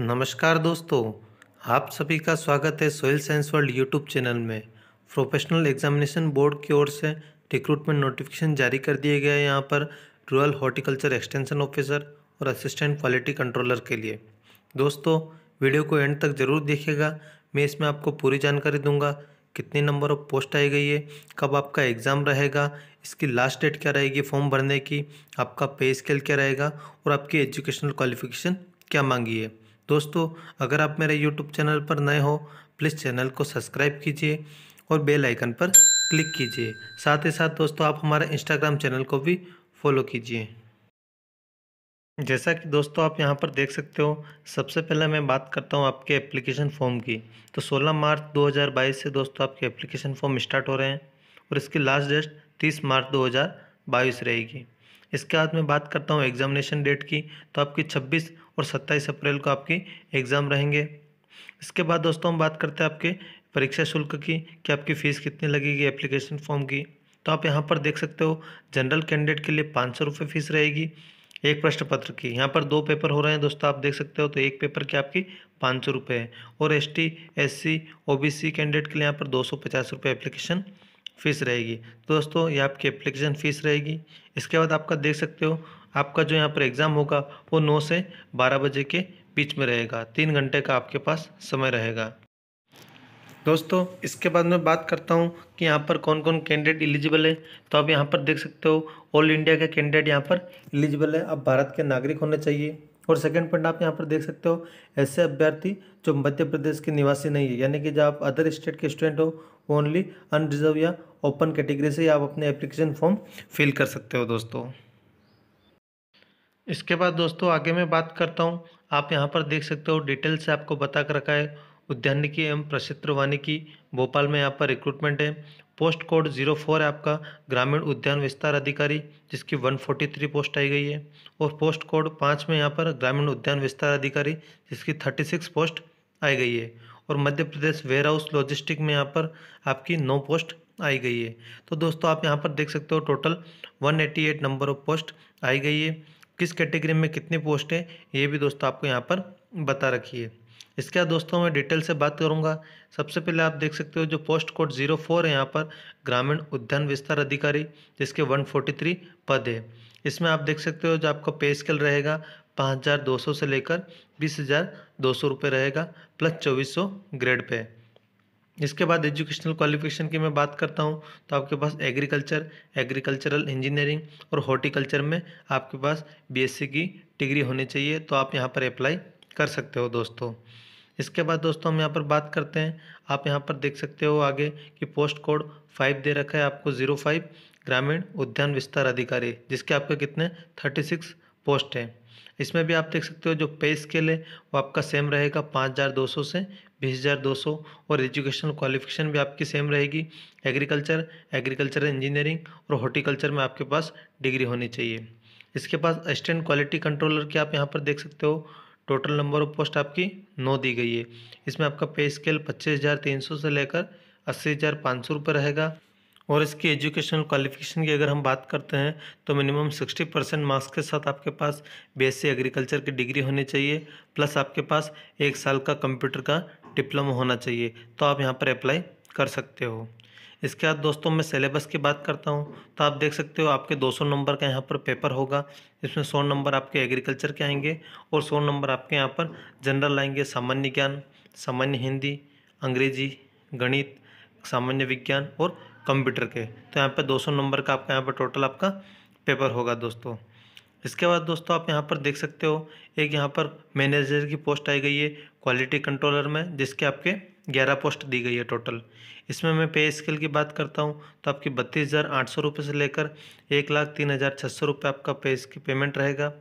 नमस्कार दोस्तों आप सभी का स्वागत है soil science world YouTube channel में प्रोफेशनल एग्जामिनेशन बोर्ड की ओर से रिक्रूटमेंट नोटिफिकेशन जारी कर दिए गए हैं यहाँ पर रूरल हॉर्टिकल्चर एक्सटेंशन ऑफिसर और असिस्टेंट क्वालिटी कंट्रोलर के लिए दोस्तों वीडियो को एंड तक ज़रूर देखिएगा मैं इसमें आपको पूरी जानकारी दूंगा कितने नंबर ऑफ पोस्ट आई गई है कब आपका एग्ज़ाम रहेगा इसकी लास्ट डेट क्या रहेगी फॉर्म भरने की आपका पे स्केल क्या रहेगा और आपकी एजुकेशनल क्वालिफिकेशन क्या मांगी है दोस्तों अगर आप मेरे यूट्यूब चैनल पर नए हो प्लीज़ चैनल को सब्सक्राइब कीजिए और बेल आइकन पर क्लिक कीजिए साथ ही साथ दोस्तों आप हमारे इंस्टाग्राम चैनल को भी फॉलो कीजिए जैसा कि दोस्तों आप यहां पर देख सकते हो सबसे पहले मैं बात करता हूं आपके एप्लीकेशन फॉर्म की तो 16 मार्च 2022 से दोस्तों आपके एप्लीकेशन फॉर्म स्टार्ट हो रहे हैं और इसकी लास्ट डेट 30 मार्च 2022 रहेगी इसके बाद मैं बात करता हूँ एग्जामिनेशन डेट की तो आपकी 26 और 27 अप्रैल को आपकी एग्ज़ाम रहेंगे इसके बाद दोस्तों हम बात करते हैं आपके परीक्षा शुल्क की कि आपकी फ़ीस कितनी लगेगी एप्लीकेशन फॉर्म की तो आप यहाँ पर देख सकते हो जनरल कैंडिडेट के लिए पाँच सौ रुपये फ़ीस रहेगी एक प्रश्न पत्र की यहाँ पर दो पेपर हो रहे हैं दोस्तों आप देख सकते हो तो एक पेपर की आपकी पाँच सौ रुपये है और S T S C O B C candidate के लिए यहाँ पर दो सौ पचास रुपये एप्लीकेशन फ़ीस रहेगी दोस्तों ये आपकी एप्लीकेशन फ़ीस रहेगी इसके बाद आपका देख सकते हो आपका जो यहाँ पर एग्ज़ाम होगा वो नौ से बारह बजे के बीच में रहेगा तीन घंटे का आपके पास समय रहेगा दोस्तों इसके बाद मैं बात करता हूँ कि यहाँ पर कौन कौन कैंडिडेट एलिजिबल है तो आप यहाँ पर देख सकते हो ऑल इंडिया के कैंडिडेट यहाँ पर एलिजिबल है आप भारत के नागरिक होने चाहिए और सेकंड पॉइंट आप यहाँ पर देख सकते हो ऐसे अभ्यर्थी जो मध्य प्रदेश के निवासी नहीं है यानी कि जब आप अदर स्टेट के स्टूडेंट हो ओनली अनरिजर्व या ओपन कैटेगरी से आप अपने एप्लीकेशन फॉर्म फिल कर सकते हो दोस्तों इसके बाद दोस्तों आगे मैं बात करता हूँ आप यहाँ पर देख सकते हो डिटेल से आपको बता कर रखा है उद्यानिकी एवं प्रक्षेत्र वानिकी भोपाल में यहाँ पर रिक्रूटमेंट है पोस्ट कोड जीरो फोर है आपका ग्रामीण उद्यान विस्तार अधिकारी जिसकी वन फोर्टी थ्री पोस्ट आई गई है और पोस्ट कोड पाँच में यहाँ पर ग्रामीण उद्यान विस्तार अधिकारी जिसकी थर्टी सिक्स पोस्ट आई गई है और Madhya Pradesh warehouse logistic में यहाँ पर आपकी नौ पोस्ट आई गई है तो दोस्तों आप यहाँ पर देख सकते हो टोटल 188 नंबर ऑफ पोस्ट आई गई है किस कैटेगरी में कितनी पोस्ट है ये भी दोस्तों आपको यहाँ पर बता रखी है इसके बाद दोस्तों मैं डिटेल से बात करूँगा सबसे पहले आप देख सकते हो जो पोस्ट कोड जीरो फोर है यहाँ पर ग्रामीण उद्यान विस्तार अधिकारी जिसके थ्री पद है इसमें आप देख सकते हो जो आपका पे स्केल रहेगा पाँच हज़ार दो सौ से लेकर बीस हज़ार दो सौ रुपये रहेगा प्लस चौबीस सौ ग्रेड पे इसके बाद एजुकेशनल क्वालिफिकेशन की मैं बात करता हूँ तो आपके पास एग्रीकल्चर एग्रीकल्चरल इंजीनियरिंग और हॉर्टिकल्चर में आपके पास बीएससी की डिग्री होनी चाहिए तो आप यहाँ पर अप्लाई कर सकते हो दोस्तों इसके बाद दोस्तों हम यहाँ पर बात करते हैं आप यहाँ पर देख सकते हो आगे कि पोस्ट कोड फाइव दे रखा है आपको ज़ीरो फाइव ग्रामीण उद्यान विस्तार अधिकारी जिसके आपके कितने थर्टी सिक्स पोस्ट हैं इसमें भी आप देख सकते हो जो पे स्केल है वो आपका सेम रहेगा पाँच हज़ार दो सौ से बीस हज़ार दो सौ और एजुकेशनल क्वालिफिकेशन भी आपकी सेम रहेगी एग्रीकल्चर एग्रीकल्चर इंजीनियरिंग और हॉर्टिकल्चर में आपके पास डिग्री होनी चाहिए इसके पास असिस्टेंट क्वालिटी कंट्रोलर की आप यहाँ पर देख सकते हो टोटल नंबर ऑफ पोस्ट आपकी नौ दी गई है इसमें आपका पे स्केल पच्चीस हज़ार तीन सौ से लेकर अस्सी हज़ार पाँच सौ रुपये रहेगा और इसकी एजुकेशनल क्वालिफिकेशन की अगर हम बात करते हैं तो मिनिमम 60 परसेंट मार्क्स के साथ आपके पास बीएससी एग्रीकल्चर की डिग्री होनी चाहिए प्लस आपके पास एक साल का कंप्यूटर का डिप्लोमा होना चाहिए तो आप यहाँ पर अप्लाई कर सकते हो इसके बाद दोस्तों मैं सिलेबस की बात करता हूँ तो आप देख सकते हो आपके 200 नंबर का यहाँ पर पेपर होगा इसमें 100 नंबर आपके एग्रीकल्चर के आएंगे और 100 नंबर आपके यहाँ पर जनरल आएंगे सामान्य ज्ञान सामान्य हिंदी अंग्रेजी गणित सामान्य विज्ञान और कंप्यूटर के तो यहाँ पे 200 नंबर का आपका यहाँ पर टोटल आपका पेपर होगा दोस्तों इसके बाद दोस्तों आप यहाँ पर देख सकते हो एक यहाँ पर मैनेजर की पोस्ट आई गई है क्वालिटी कंट्रोलर में जिसके आपके ग्यारह पोस्ट दी गई है टोटल इसमें मैं पे स्केल की बात करता हूँ तो आपकी बत्तीस हज़ार आठ सौ रुपये से लेकर एक लाख तीन हज़ार छः सौ रुपये आपका पे इसकी पेमेंट रहेगा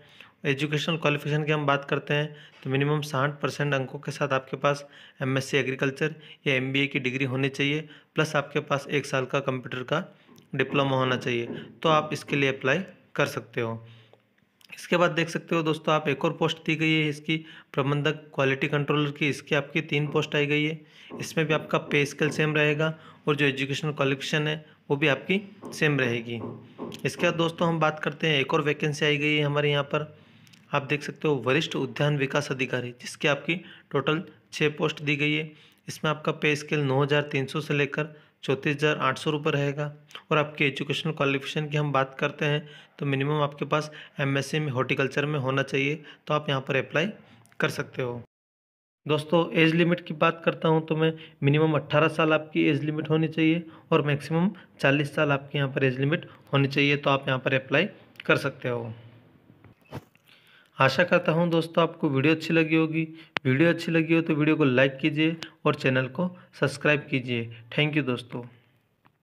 एजुकेशनल क्वालिफिकेशन की हम बात करते हैं तो मिनिमम साठ परसेंट अंकों के साथ आपके पास एमएससी एग्रीकल्चर या एमबीए की डिग्री होनी चाहिए प्लस आपके पास एक साल का कंप्यूटर का डिप्लोमा होना चाहिए तो आप इसके लिए अप्लाई कर सकते हो इसके बाद देख सकते हो दोस्तों आप एक और पोस्ट दी गई है इसकी प्रबंधक क्वालिटी कंट्रोलर की इसकी आपकी तीन पोस्ट आई गई है इसमें भी आपका पे स्केल सेम रहेगा और जो एजुकेशनल क्वालिफिकेशन है वो भी आपकी सेम रहेगी इसके बाद दोस्तों हम बात करते हैं एक और वैकेंसी आई गई है हमारे यहाँ पर आप देख सकते हो वरिष्ठ उद्यान विकास अधिकारी जिसकी आपकी टोटल छः पोस्ट दी गई है इसमें आपका पे स्केल नौ हज़ार तीन सौ से लेकर चौंतीस हज़ार आठ सौ रुपये रहेगा और आपके एजुकेशनल क्वालिफिकेशन की हम बात करते हैं तो मिनिमम आपके पास एमएससी में हॉर्टिकल्चर में होना चाहिए तो आप यहाँ पर अप्लाई कर सकते हो दोस्तों एज लिमिट की बात करता हूँ तो मैं मिनिमम 18 साल आपकी एज लिमिट होनी चाहिए और मैक्सिमम 40 साल आपकी यहाँ पर एज लिमिट होनी चाहिए तो आप यहाँ पर अप्लाई कर सकते हो आशा करता हूँ दोस्तों आपको वीडियो अच्छी लगी होगी वीडियो अच्छी लगी हो तो वीडियो को लाइक कीजिए और चैनल को सब्सक्राइब कीजिए थैंक यू दोस्तों